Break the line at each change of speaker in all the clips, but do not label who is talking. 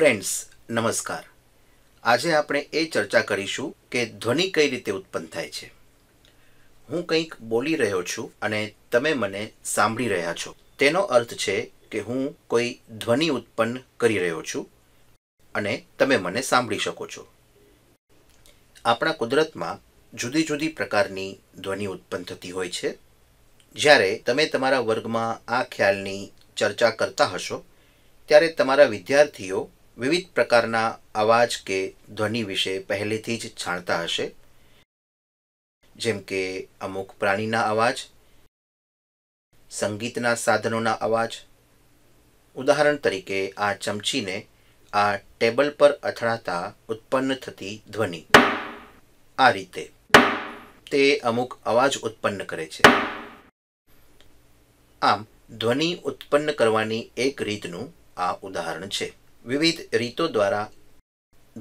friends નમસ્કાર આજે આપણે એ ચર્ચા કરીશું કે ધ્વનિ કઈ રીતે ઉત્પન્ન થાય છે હું કંઈક બોલી રહ્યો છું અને તમે મને સાંભળી રહ્યા છો તેનો અર્થ છે કે હું કોઈ ધ્વનિ ઉત્પન્ન કરી રહ્યો છું અને તમે મને સાંભળી શકો છો આપણા કુદરતમાં જુદી જુદી પ્રકારની ધ્વનિ ઉત્પન્ન થતી હોય છે જ્યારે તમે તમારા વર્ગમાં આ ખ્યાલની ચર્ચા કરતા હશો ત્યારે તમારા વિદ્યાર્થીઓ વિવિધ પ્રકારના અવાજ કે ધ્વનિ વિશે પહેલેથી જ જાણતા હશે જેમ કે અમુક પ્રાણીના અવાજ સંગીતના સાધનોના અવાજ ઉદાહરણ તરીકે આ ચમચીને આ ટેબલ પર અથડાતા ઉત્પન્ન થતી ધ્વનિ આ રીતે તે અમુક અવાજ ઉત્પન્ન કરે છે આમ ધ્વનિ ઉત્પન્ન કરવાની એક રીતનું આ ઉદાહરણ છે વિવિધ રીતો દ્વારા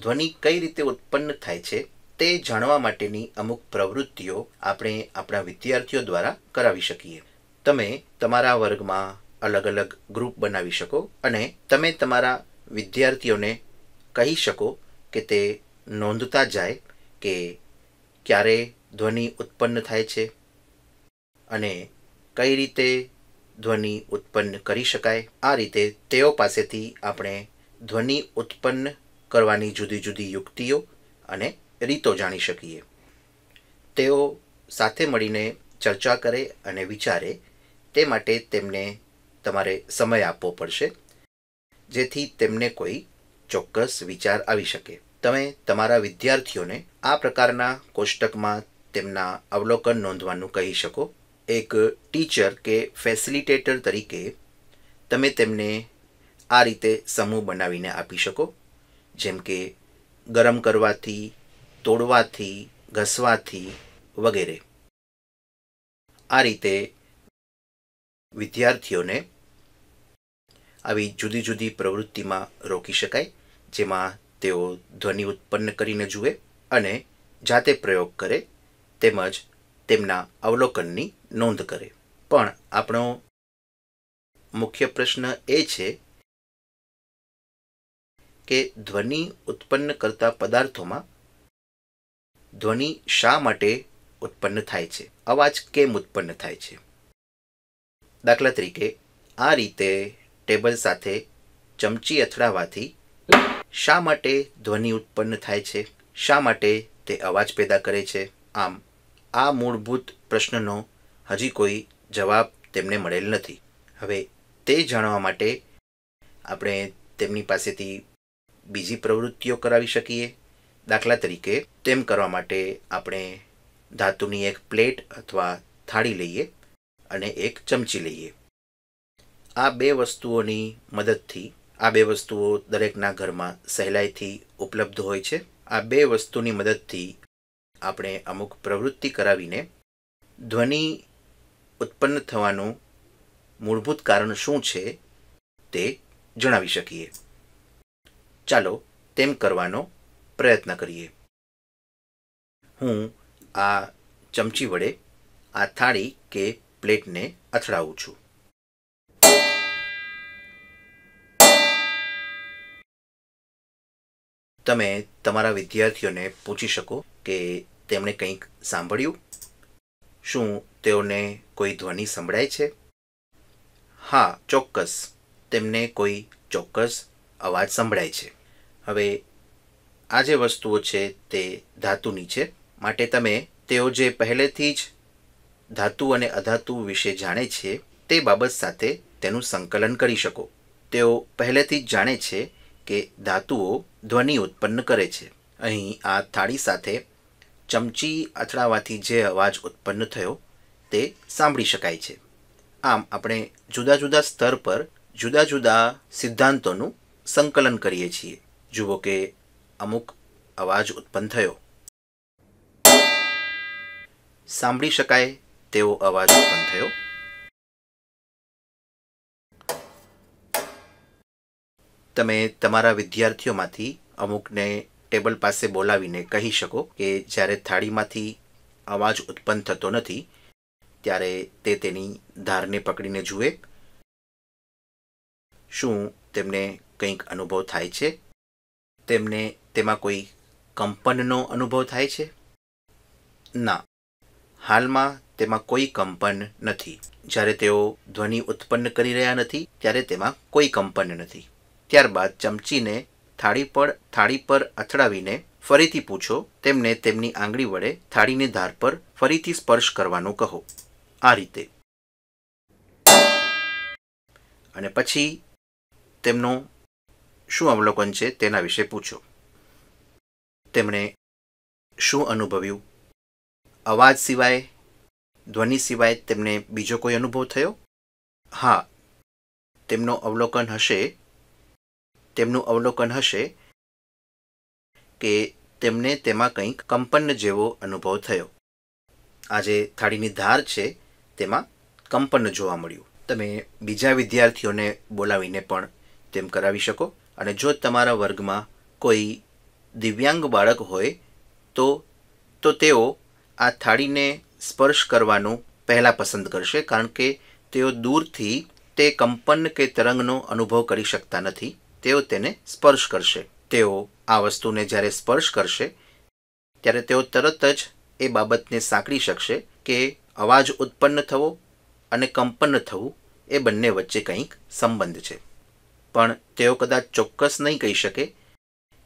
ધ્વનિ કઈ રીતે ઉત્પન્ન થાય છે તે જાણવા માટેની અમુક પ્રવૃત્તિઓ આપણે આપણા વિદ્યાર્થીઓ દ્વારા કરાવી શકીએ તમે તમારા વર્ગમાં અલગ અલગ ગ્રુપ બનાવી શકો અને તમે તમારા વિદ્યાર્થીઓને કહી શકો કે તે નોંધતા જાય કે ક્યારે ધ્વનિ ઉત્પન્ન થાય છે અને કઈ રીતે ધ્વનિ ઉત્પન્ન કરી શકાય આ રીતે તેઓ પાસેથી આપણે ધ્વનિ ઉત્પન્ન કરવાની જુદી જુદી યુક્તિઓ અને રીતો જાણી શકીએ તેઓ સાથે મળીને ચર્ચા કરે અને વિચારે તે માટે તેમને તમારે સમય આપવો પડશે જેથી તેમને કોઈ ચોક્કસ વિચાર આવી શકે તમે તમારા વિદ્યાર્થીઓને આ પ્રકારના કોષ્ટકમાં તેમના અવલોકન નોંધવાનું કહી શકો એક ટીચર કે ફેસિલિટેટર તરીકે તમે તેમને આ રીતે સમૂહ બનાવીને આપી શકો જેમ કે ગરમ કરવાથી તોડવાથી ઘસવાથી વગેરે આ રીતે વિદ્યાર્થીઓને આવી જુદી જુદી પ્રવૃત્તિમાં રોકી શકાય જેમાં તેઓ ધ્વનિ ઉત્પન્ન કરીને જુએ અને જાતે પ્રયોગ કરે તેમજ તેમના અવલોકનની નોંધ કરે પણ આપણો મુખ્ય પ્રશ્ન એ છે કે ધ્વનિ ઉત્પન્ન કરતા પદાર્થોમાં ધ્વનિ શા માટે ઉત્પન્ન થાય છે અવાજ કેમ ઉત્પન્ન થાય છે દાખલા તરીકે આ રીતે ટેબલ સાથે ચમચી અથડાવાથી શા માટે ધ્વનિ ઉત્પન્ન થાય છે શા માટે તે અવાજ પેદા કરે છે આમ આ મૂળભૂત પ્રશ્નનો હજી કોઈ જવાબ તેમને મળેલ નથી હવે તે જાણવા માટે આપણે તેમની પાસેથી બીજી પ્રવૃત્તિઓ કરાવી શકીએ દાખલા તરીકે તેમ કરવા માટે આપણે ધાતુની એક પ્લેટ અથવા થાળી લઈએ અને એક ચમચી લઈએ આ બે વસ્તુઓની મદદથી આ બે વસ્તુઓ દરેકના ઘરમાં સહેલાઈથી ઉપલબ્ધ હોય છે આ બે વસ્તુની મદદથી આપણે અમુક પ્રવૃત્તિ કરાવીને ધ્વનિ ઉત્પન્ન થવાનું મૂળભૂત કારણ શું છે તે જણાવી શકીએ ચાલો તેમ કરવાનો પ્રયત્ન કરીએ હું આ ચમચી વડે આ થાળી કે પ્લેટને અથડાવું છું તમે તમારા વિદ્યાર્થીઓને પૂછી શકો કે તેમણે કંઈક સાંભળ્યું શું તેઓને કોઈ ધ્વનિ સંભળાય છે હા ચોક્કસ તેમને કોઈ ચોક્કસ અવાજ સંભળાય છે હવે આ જે વસ્તુઓ છે તે ધાતુની છે માટે તમે તેઓ જે પહેલેથી જ ધાતુ અને અધાતુ વિશે જાણે છે તે બાબત સાથે તેનું સંકલન કરી શકો તેઓ પહેલેથી જ જાણે છે કે ધાતુઓ ધ્વનિ ઉત્પન્ન કરે છે અહીં આ થાળી સાથે ચમચી અથડાવાથી જે અવાજ ઉત્પન્ન થયો તે સાંભળી શકાય છે આમ આપણે જુદા જુદા સ્તર પર જુદા જુદા સિદ્ધાંતોનું સંકલન કરીએ છીએ જુઓ કે અમુક અવાજ ઉત્પન્ન થયો સાંભળી શકાય તેવો અવાજ ઉત્પન્ન થયો તમે તમારા વિદ્યાર્થીઓમાંથી અમુકને ટેબલ પાસે બોલાવીને કહી શકો કે જ્યારે થાળીમાંથી અવાજ ઉત્પન્ન થતો નથી ત્યારે તે તેની ધારને પકડીને જુએ શું તેમને કંઈક અનુભવ થાય છે તેમને તેમાં કોઈ કંપનનો અનુભવ થાય છે ના હાલમાં તેમાં કોઈ કંપન નથી જ્યારે તેઓ ધ્વનિ ઉત્પન્ન કરી રહ્યા નથી ત્યારે તેમાં કોઈ કંપન નથી ત્યારબાદ ચમચીને થાળી પર થાળી પર અથડાવીને ફરીથી પૂછો તેમને તેમની આંગળી વડે થાળીની ધાર પર ફરીથી સ્પર્શ કરવાનું કહો આ રીતે અને પછી તેમનો શું અવલોકન છે તેના વિશે પૂછો તેમણે શું અનુભવ્યું અવાજ સિવાય ધ્વનિ સિવાય તેમને બીજો કોઈ અનુભવ થયો હા તેમનો અવલોકન હશે તેમનું અવલોકન હશે કે તેમને તેમાં કંઈક કંપન જેવો અનુભવ થયો આ જે થાળીની ધાર છે તેમાં કંપન જોવા મળ્યું તમે બીજા વિદ્યાર્થીઓને બોલાવીને પણ તેમ કરાવી શકો અને જો તમારા વર્ગમાં કોઈ દિવ્યાંગ બાળક હોય તો તો તેઓ આ થાળીને સ્પર્શ કરવાનું પહેલાં પસંદ કરશે કારણ કે તેઓ દૂરથી તે કંપન કે તરંગનો અનુભવ કરી શકતા નથી તેઓ તેને સ્પર્શ કરશે તેઓ આ વસ્તુને જ્યારે સ્પર્શ કરશે ત્યારે તેઓ તરત જ એ બાબતને સાંકળી શકશે કે અવાજ ઉત્પન્ન થવો અને કંપન્ન થવું એ બંને વચ્ચે કંઈક સંબંધ છે પણ તેઓ કદાચ ચોક્કસ નહીં કહી શકે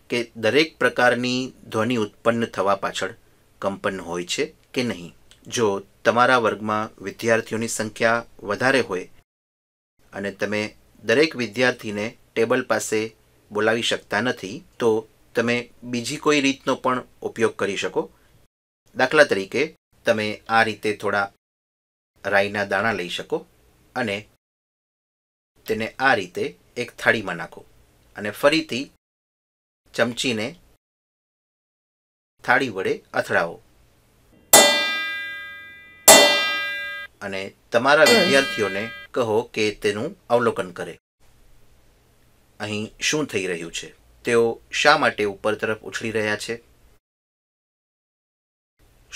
કે દરેક પ્રકારની ધ્વનિ ઉત્પન્ન થવા પાછળ કંપન હોય છે કે નહીં જો તમારા વર્ગમાં વિદ્યાર્થીઓની સંખ્યા વધારે હોય અને તમે દરેક વિદ્યાર્થીને ટેબલ પાસે બોલાવી શકતા નથી તો તમે બીજી કોઈ રીતનો પણ ઉપયોગ કરી શકો દાખલા તરીકે તમે આ રીતે થોડા રાઈના દાણા લઈ શકો અને તેને આ રીતે એક થાળીમાં નાખો અને ફરીથી ચમચીને થાળી વડે અથડાવો અને તમારા વિદ્યાર્થીઓને કહો કે તેનું અવલોકન કરે અહીં શું થઈ રહ્યું છે તેઓ શા માટે ઉપર તરફ ઉછળી રહ્યા છે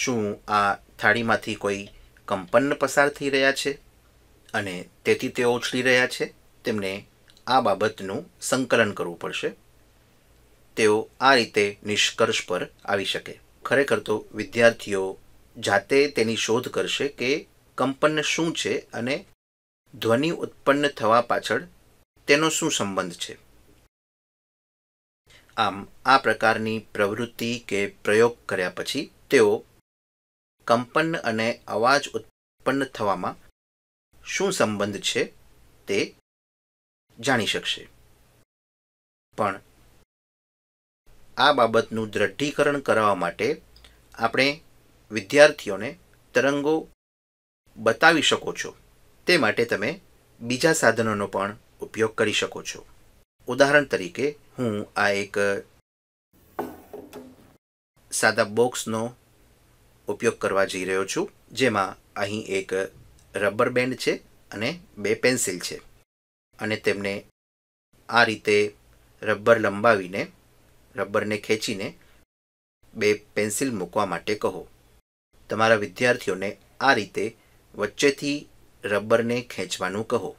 શું આ થાળીમાંથી કોઈ કંપન પસાર થઈ રહ્યા છે અને તેથી તેઓ ઉછળી રહ્યા છે તેમને આ બાબતનું સંકલન કરવું પડશે તેઓ આ રીતે નિષ્કર્ષ પર આવી શકે ખરેખર તો વિદ્યાર્થીઓ જાતે તેની શોધ કરશે કે કંપન શું છે અને ધ્વનિ ઉત્પન્ન થવા પાછળ તેનો શું સંબંધ છે આમ આ પ્રકારની પ્રવૃત્તિ કે પ્રયોગ કર્યા પછી તેઓ કંપન અને અવાજ ઉત્પન્ન થવામાં શું સંબંધ છે તે જાણી શકશે પણ આ બાબતનું દ્રઢીકરણ કરાવવા માટે આપણે વિદ્યાર્થીઓને તરંગો બતાવી શકો છો તે માટે તમે બીજા સાધનોનો પણ ઉપયોગ કરી શકો છો ઉદાહરણ તરીકે હું આ એક સાદા બોક્સનો ઉપયોગ કરવા જઈ રહ્યો છું જેમાં અહીં એક રબર બેન્ડ છે અને બે પેન્સિલ છે અને તેમને આ રીતે રબર લંબાવીને રબરને ખેંચીને બે પેન્સિલ મૂકવા માટે કહો તમારા વિદ્યાર્થીઓને આ રીતે વચ્ચેથી રબરને ખેંચવાનું કહો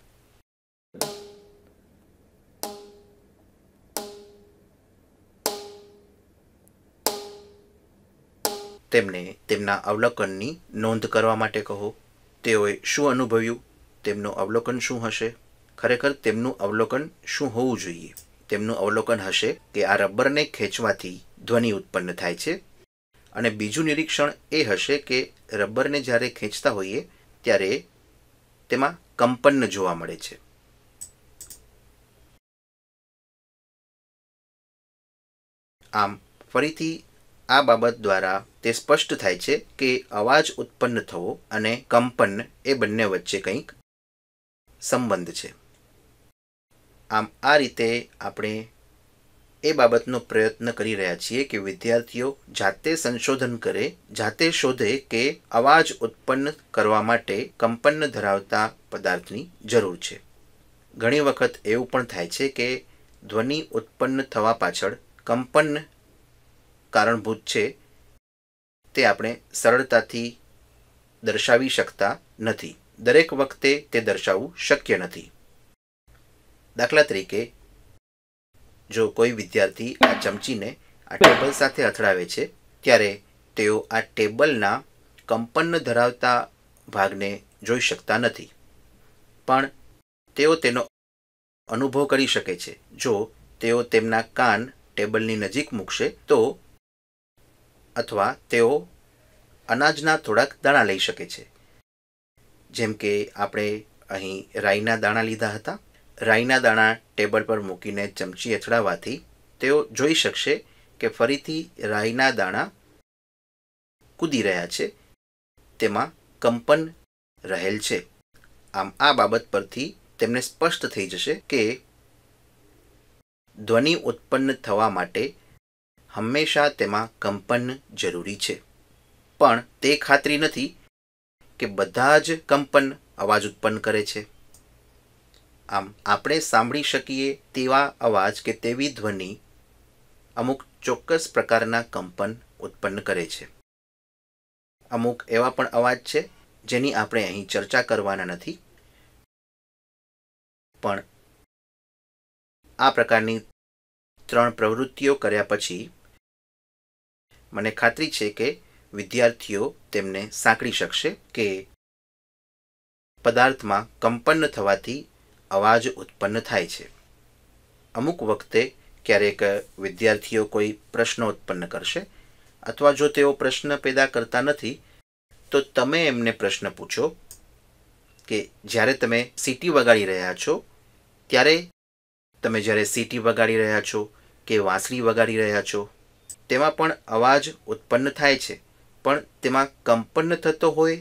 તેમને તેમના અવલોકનની નોંધ કરવા માટે કહો તેઓએ શું અનુભવ્યું તેમનું અવલોકન શું હશે ખરેખર તેમનું અવલોકન શું હોવું જોઈએ તેમનું અવલોકન હશે કે આ રબરને ખેંચવાથી ધ્વનિ ઉત્પન્ન થાય છે અને બીજું નિરીક્ષણ એ હશે કે રબરને જ્યારે ખેંચતા હોઈએ ત્યારે તેમાં કંપન જોવા મળે છે આમ ફરીથી આ બાબત દ્વારા તે સ્પષ્ટ થાય છે કે અવાજ ઉત્પન્ન થવો અને કંપન એ બંને વચ્ચે કંઈક સંબંધ છે આમ આ રીતે આપણે એ બાબતનો પ્રયત્ન કરી રહ્યા છીએ કે વિદ્યાર્થીઓ જાતે સંશોધન કરે જાતે શોધે કે અવાજ ઉત્પન્ન કરવા માટે કંપન ધરાવતા પદાર્થની જરૂર છે ઘણી વખત એવું પણ થાય છે કે ધ્વનિ ઉત્પન્ન થવા પાછળ કંપન કારણભૂત છે તે આપણે સરળતાથી દર્શાવી શકતા નથી દરેક વખતે તે દર્શાવવું શક્ય નથી દાખલા તરીકે જો કોઈ વિદ્યાર્થી આ ચમચીને આ ટેબલ સાથે અથડાવે છે ત્યારે તેઓ આ ટેબલના કંપન ધરાવતા ભાગને જોઈ શકતા નથી પણ તેઓ તેનો અનુભવ કરી શકે છે જો તેઓ તેમના કાન ટેબલની નજીક મૂકશે તો અથવા તેઓ અનાજના થોડાક દાણા લઈ શકે છે જેમ કે આપણે અહીં રાઈના દાણા લીધા હતા રાઈના દાણા ટેબલ પર મૂકીને ચમચી અથડાવાથી તેઓ જોઈ શકશે કે ફરીથી રાઈના દાણા કૂદી રહ્યા છે તેમાં કંપન રહેલ છે આમ આ બાબત પરથી તેમને સ્પષ્ટ થઈ જશે કે ધ્વનિ ઉત્પન્ન થવા માટે હંમેશા તેમાં કંપન જરૂરી છે પણ તે ખાતરી નથી કે બધા જ કંપન અવાજ ઉત્પન્ન કરે છે આમ આપણે સાંભળી શકીએ તેવા અવાજ કે તેવી ધ્વનિ અમુક ચોક્કસ પ્રકારના કંપન ઉત્પન્ન કરે છે અમુક એવા પણ અવાજ છે જેની આપણે અહીં ચર્ચા કરવાના નથી પણ આ પ્રકારની ત્રણ પ્રવૃત્તિઓ કર્યા પછી મને ખાતરી છે કે વિદ્યાર્થીઓ તેમને સાંકળી શકશે કે પદાર્થમાં કંપન્ન થવાથી અવાજ ઉત્પન્ન થાય છે અમુક વખતે ક્યારેક વિદ્યાર્થીઓ કોઈ પ્રશ્ન ઉત્પન્ન કરશે અથવા જો તેઓ પ્રશ્ન પેદા કરતા નથી તો તમે એમને પ્રશ્ન પૂછો કે જ્યારે તમે સીટી વગાડી રહ્યા છો ત્યારે તમે જ્યારે સીટી વગાડી રહ્યા છો કે વાંસળી વગાડી રહ્યા છો તેમાં પણ અવાજ ઉત્પન્ન થાય છે પણ તેમાં કંપન થતો હોય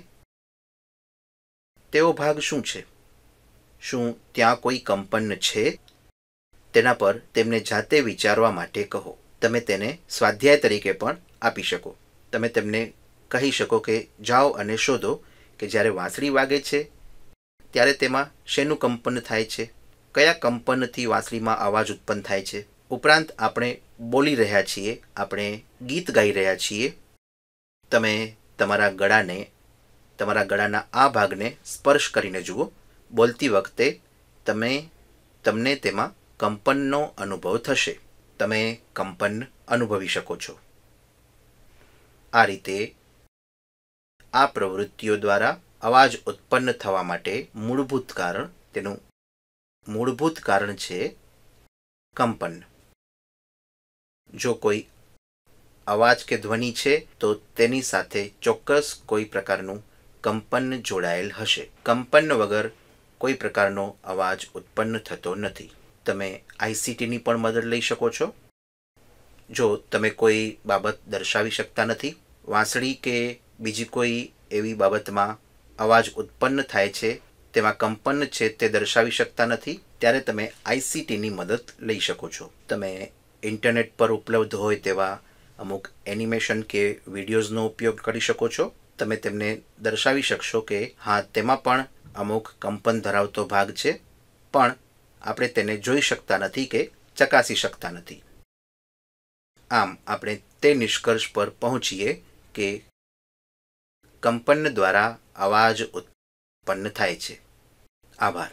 તેવો ભાગ શું છે શું ત્યાં કોઈ કંપન છે તેના પર તેમને જાતે વિચારવા માટે કહો તમે તેને સ્વાધ્યાય તરીકે પણ આપી શકો તમે તેમને કહી શકો કે જાઓ અને શોધો કે જ્યારે વાંસળી વાગે છે ત્યારે તેમાં શેનું કંપન થાય છે કયા કંપનથી વાંસળીમાં અવાજ ઉત્પન્ન થાય છે ઉપરાંત આપણે બોલી રહ્યા છીએ આપણે ગીત ગાઈ રહ્યા છીએ તમે તમારા ગળાને તમારા ગળાના આ ભાગને સ્પર્શ કરીને જુઓ બોલતી વખતે તમે તમને તેમાં કંપનનો અનુભવ થશે તમે કંપન અનુભવી શકો છો આ રીતે આ પ્રવૃત્તિઓ દ્વારા અવાજ ઉત્પન્ન થવા માટે મૂળભૂત કારણ તેનું મૂળભૂત કારણ છે કંપન જો કોઈ અવાજ કે ધ્વનિ છે તો તેની સાથે ચોક્કસ કોઈ પ્રકારનું કંપન જોડાયેલ હશે કંપન વગર કોઈ પ્રકારનો અવાજ ઉત્પન્ન થતો નથી તમે આઈસીટીની પણ મદદ લઈ શકો છો જો તમે કોઈ બાબત દર્શાવી શકતા નથી વાંસળી કે બીજી કોઈ એવી બાબતમાં અવાજ ઉત્પન્ન થાય છે તેમાં કંપન છે તે દર્શાવી શકતા નથી ત્યારે તમે આઈસીટીની મદદ લઈ શકો છો તમે ઇન્ટરનેટ પર ઉપલબ્ધ હોય તેવા અમુક એનિમેશન કે વિડીયોઝનો ઉપયોગ કરી શકો છો તમે તેમને દર્શાવી શકશો કે હા તેમાં પણ અમુક કંપન ધરાવતો ભાગ છે પણ આપણે તેને જોઈ શકતા નથી કે ચકાસી શકતા નથી આમ આપણે તે નિષ્કર્ષ પર પહોંચીએ કે કંપન દ્વારા અવાજ ઉત્પન્ન થાય છે આભાર